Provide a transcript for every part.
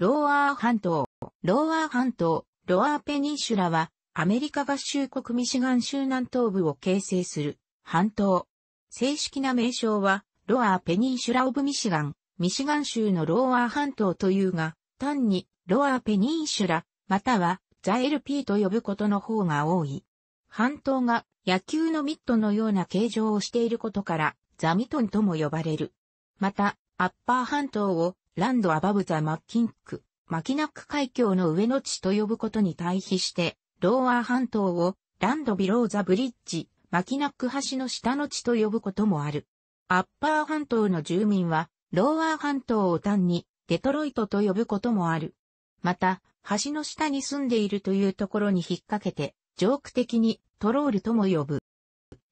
ローアー半島、ローアー半島、ロアーペニンシュラは、アメリカ合衆国ミシガン州南東部を形成する半島。正式な名称は、ロアーペニンシュラオブミシガン、ミシガン州のローアー半島というが、単にロアーペニンシュラ、またはザエルピーと呼ぶことの方が多い。半島が野球のミットのような形状をしていることから、ザミトンとも呼ばれる。また、アッパー半島をランド・アバブ・ザ・マッキンク、マキナック海峡の上の地と呼ぶことに対比して、ローアー半島をランド・ビロー・ザ・ブリッジ、マキナック橋の下の地と呼ぶこともある。アッパー半島の住民は、ローアー半島を単にデトロイトと呼ぶこともある。また、橋の下に住んでいるというところに引っ掛けて、ジョーク的にトロールとも呼ぶ。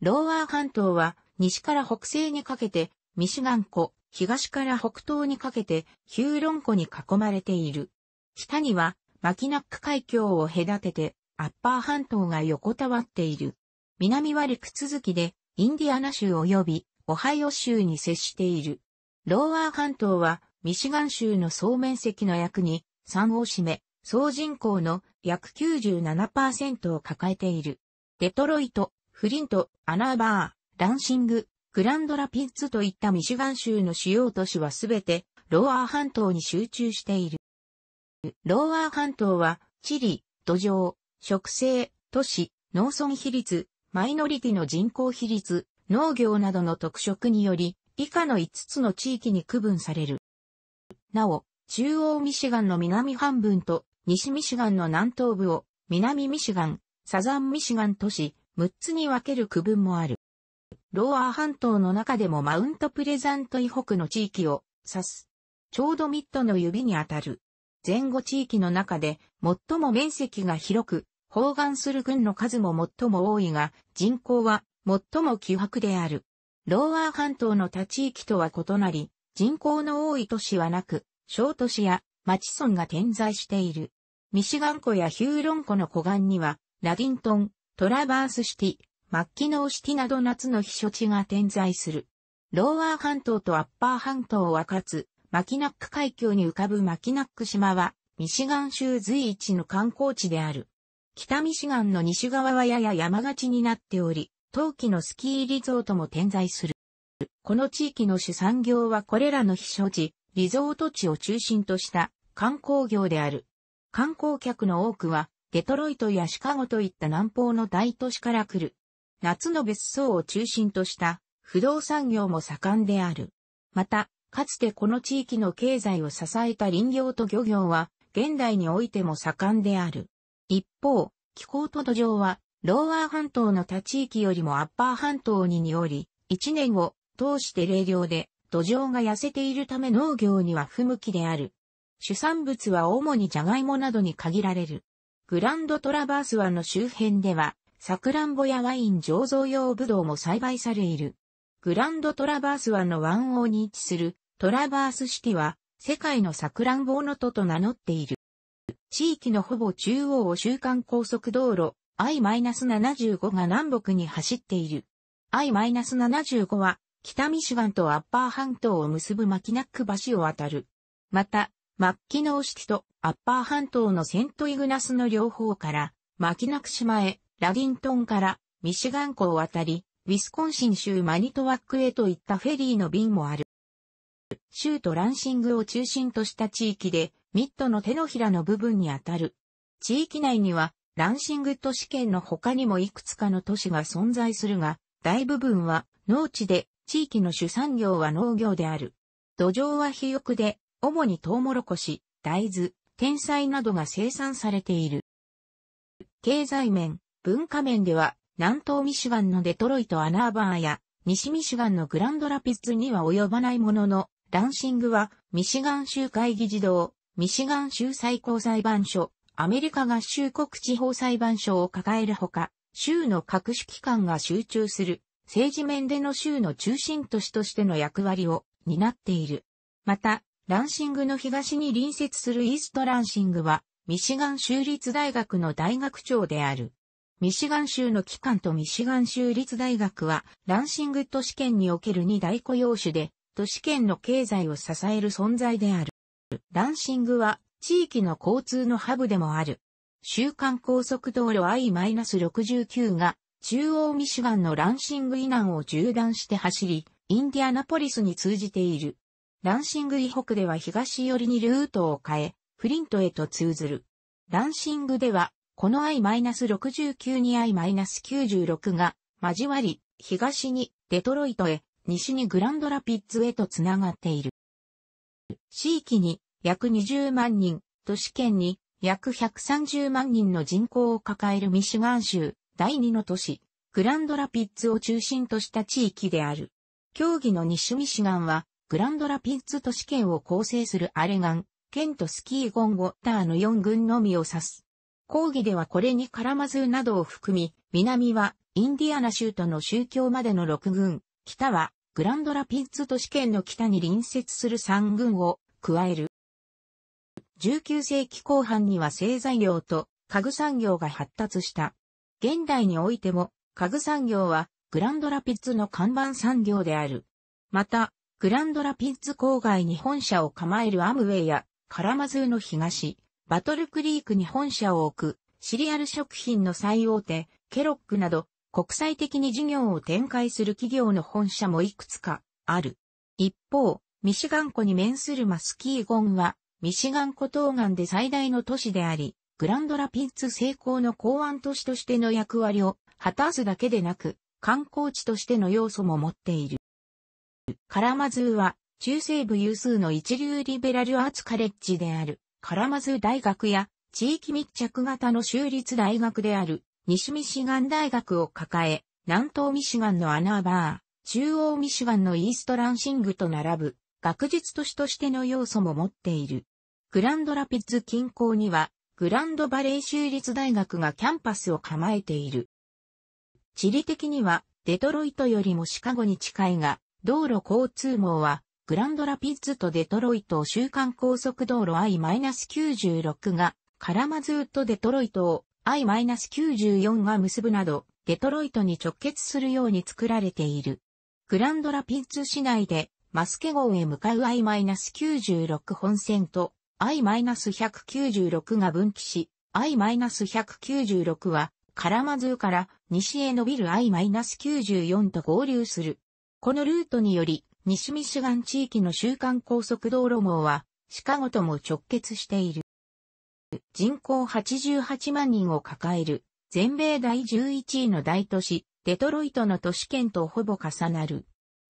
ローアー半島は西から北西にかけてミシガン湖、東から北東にかけて、ヒューロン湖に囲まれている。北には、マキナック海峡を隔てて、アッパー半島が横たわっている。南は陸続きで、インディアナ州及び、オハイオ州に接している。ローワー半島は、ミシガン州の総面積の約に、3を占め、総人口の約97%を抱えている。デトロイト、フリント、アナーバー、ランシング、グランドラピッツといったミシガン州の主要都市はすべてローアー半島に集中している。ローアー半島は地理、土壌、植生、都市、農村比率、マイノリティの人口比率、農業などの特色により、以下の5つの地域に区分される。なお、中央ミシガンの南半分と西ミシガンの南東部を南ミシガン、サザンミシガン都市6つに分ける区分もある。ローアー半島の中でもマウントプレザント以北の地域を指す。ちょうどミッドの指にあたる。前後地域の中で最も面積が広く、包含する軍の数も最も多いが、人口は最も希薄である。ローアー半島の他地域とは異なり、人口の多い都市はなく、小都市や町村が点在している。ミシガン湖やヒューロン湖の湖岸には、ラディントン、トラバースシティ、末期のノしシティなど夏の避暑地が点在する。ローワー半島とアッパー半島を分かつ、マキナック海峡に浮かぶマキナック島は、ミシガン州随一の観光地である。北ミシガンの西側はやや山がちになっており、冬季のスキーリゾートも点在する。この地域の主産業はこれらの避暑地、リゾート地を中心とした観光業である。観光客の多くは、デトロイトやシカゴといった南方の大都市から来る。夏の別荘を中心とした不動産業も盛んである。また、かつてこの地域の経済を支えた林業と漁業は、現代においても盛んである。一方、気候と土壌は、ローワー半島の他地域よりもアッパー半島ににより、一年を通して冷涼で、土壌が痩せているため農業には不向きである。主産物は主にジャガイモなどに限られる。グランドトラバース湾の周辺では、サクランボやワイン醸造用ブドウも栽培されいる。グランドトラバース湾の湾王に位置するトラバースシティは世界のサクランボの都と名乗っている。地域のほぼ中央を週間高速道路 I-75 が南北に走っている。I-75 は北ミシガンとアッパー半島を結ぶマキナック橋を渡る。また、マッキノーシティとアッパー半島のセントイグナスの両方からマキナック島へラディントンからミシガン湖を渡り、ウィスコンシン州マニトワックへといったフェリーの便もある。州都ランシングを中心とした地域で、ミッドの手のひらの部分にあたる。地域内には、ランシング都市圏の他にもいくつかの都市が存在するが、大部分は農地で、地域の主産業は農業である。土壌は肥沃で、主にトウモロコシ、大豆、天才などが生産されている。経済面、文化面では、南東ミシガンのデトロイト・アナーバーや、西ミシガンのグランドラピッには及ばないものの、ランシングは、ミシガン州会議児童、ミシガン州最高裁判所、アメリカ合衆国地方裁判所を抱えるほか、州の各種機関が集中する、政治面での州の中心都市としての役割を担っている。また、ランシングの東に隣接するイーストランシングは、ミシガン州立大学の大学長である。ミシガン州の機関とミシガン州立大学は、ランシング都市圏における二大雇用種で、都市圏の経済を支える存在である。ランシングは、地域の交通のハブでもある。週間高速道路 I-69 が、中央ミシガンのランシング以南を縦断して走り、インディアナポリスに通じている。ランシング以北では東寄りにルートを変え、フリントへと通ずる。ランシングではこの I-69 に I-96 が交わり、東にデトロイトへ、西にグランドラピッツへとつながっている。地域に約20万人、都市圏に約130万人の人口を抱えるミシガン州第二の都市、グランドラピッツを中心とした地域である。競技の西ミシガンは、グランドラピッツ都市圏を構成するアレガン、ケントスキーゴンゴターの4軍のみを指す。講義ではこれにカラマズーなどを含み、南はインディアナ州との宗教までの6軍、北はグランドラピッツ都市圏の北に隣接する3軍を加える。19世紀後半には製材業と家具産業が発達した。現代においても家具産業はグランドラピッツの看板産業である。また、グランドラピッツ郊外に本社を構えるアムウェイやカラマズーの東、バトルクリークに本社を置く、シリアル食品の最大手、ケロックなど、国際的に事業を展開する企業の本社もいくつかある。一方、ミシガン湖に面するマスキーゴンは、ミシガン湖東岸で最大の都市であり、グランドラピッツ成功の港湾都市としての役割を果たすだけでなく、観光地としての要素も持っている。カラマズーは、中西部有数の一流リベラルアーツカレッジである。カラマズ大学や地域密着型の州立大学である西ミシガン大学を抱え、南東ミシガンのアナーバー、中央ミシガンのイーストランシングと並ぶ学術都市としての要素も持っている。グランドラピッツ近郊にはグランドバレー州立大学がキャンパスを構えている。地理的にはデトロイトよりもシカゴに近いが、道路交通網はグランドラピッズとデトロイトを週間高速道路 I-96 が、カラマズーとデトロイトを I-94 が結ぶなど、デトロイトに直結するように作られている。グランドラピッツ市内で、マスケ号へ向かう I-96 本線と I-196 が分岐し、I-196 は、カラマズーから西へ伸びる I-94 と合流する。このルートにより、西ミシガン地域の週間高速道路網は、シカゴとも直結している。人口88万人を抱える、全米第11位の大都市、デトロイトの都市圏とほぼ重なる。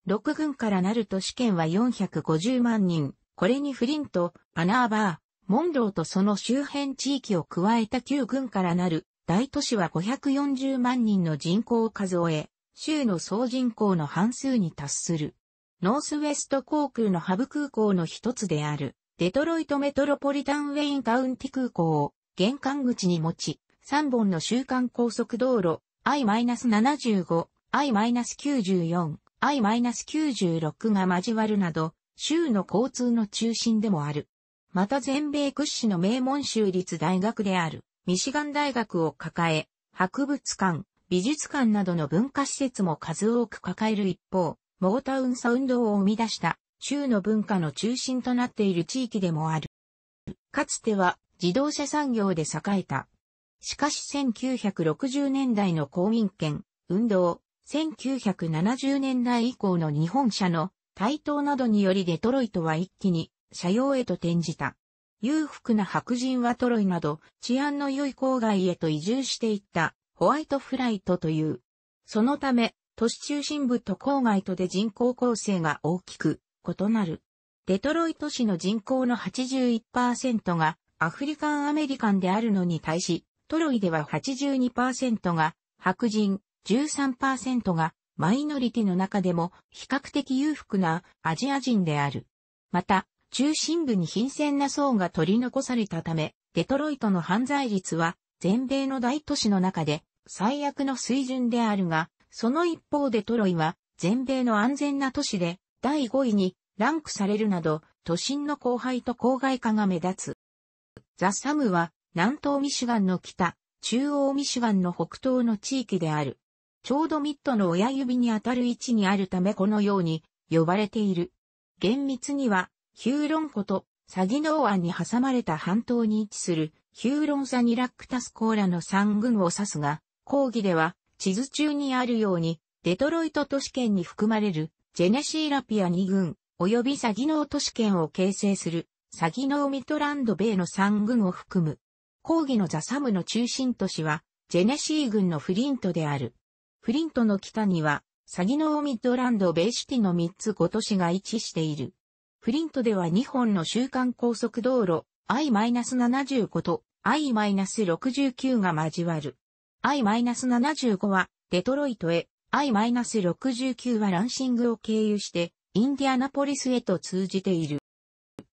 6軍からなる都市圏は450万人、これにフリント、アナーバー、モンローとその周辺地域を加えた9軍からなる大都市は540万人の人口を数え、州の総人口の半数に達する。ノースウェスト航空のハブ空港の一つである、デトロイトメトロポリタンウェインカウンティ空港を玄関口に持ち、3本の週間高速道路 I-75、I-94、I-96 が交わるなど、州の交通の中心でもある。また全米屈指の名門州立大学である、ミシガン大学を抱え、博物館、美術館などの文化施設も数多く抱える一方、モータウンサウンドを生み出した州の文化の中心となっている地域でもある。かつては自動車産業で栄えた。しかし1960年代の公民権、運動、1970年代以降の日本車の台頭などによりデトロイトは一気に車用へと転じた。裕福な白人はトロイなど治安の良い郊外へと移住していったホワイトフライトという。そのため都市中心部と郊外とで人口構成が大きく異なる。デトロイト市の人口の81%がアフリカンアメリカンであるのに対し、トロイでは82%が白人、13%がマイノリティの中でも比較的裕福なアジア人である。また、中心部に貧鮮な層が取り残されたため、デトロイトの犯罪率は全米の大都市の中で最悪の水準であるが、その一方でトロイは全米の安全な都市で第5位にランクされるなど都心の荒廃と郊外化が目立つ。ザ・サムは南東ミシガンの北、中央ミシガンの北東の地域である。ちょうどミッドの親指にあたる位置にあるためこのように呼ばれている。厳密にはヒューロン湖とサギノーアンに挟まれた半島に位置するヒューロンサニラックタスコーラの三軍を指すが、講義では地図中にあるように、デトロイト都市圏に含まれる、ジェネシーラピア2軍、及びサギノー都市圏を形成する、サギノーミトランド米の3軍を含む。抗議のザサムの中心都市は、ジェネシー軍のフリントである。フリントの北には、サギノーミッドランドベイシティの3つ5都市が位置している。フリントでは2本の週間高速道路 I-75 と I-69 が交わる。I-75 はデトロイトへ、I-69 はランシングを経由して、インディアナポリスへと通じている。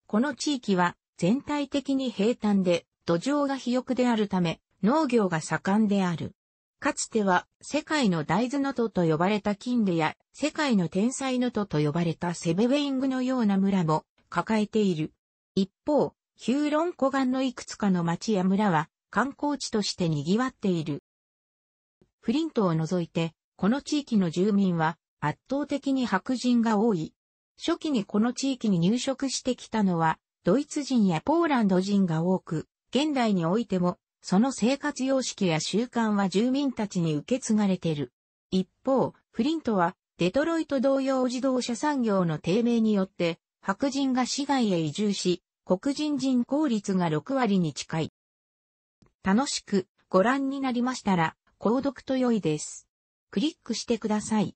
この地域は全体的に平坦で土壌が肥沃であるため農業が盛んである。かつては世界の大豆の都と呼ばれた金でや世界の天才の都と呼ばれたセベウェイングのような村も抱えている。一方、ヒューロン湖岸のいくつかの町や村は観光地として賑わっている。フリントを除いて、この地域の住民は圧倒的に白人が多い。初期にこの地域に入植してきたのは、ドイツ人やポーランド人が多く、現代においても、その生活様式や習慣は住民たちに受け継がれている。一方、フリントは、デトロイト同様自動車産業の低迷によって、白人が市外へ移住し、黒人人口率が6割に近い。楽しくご覧になりましたら、購読と良いです。クリックしてください。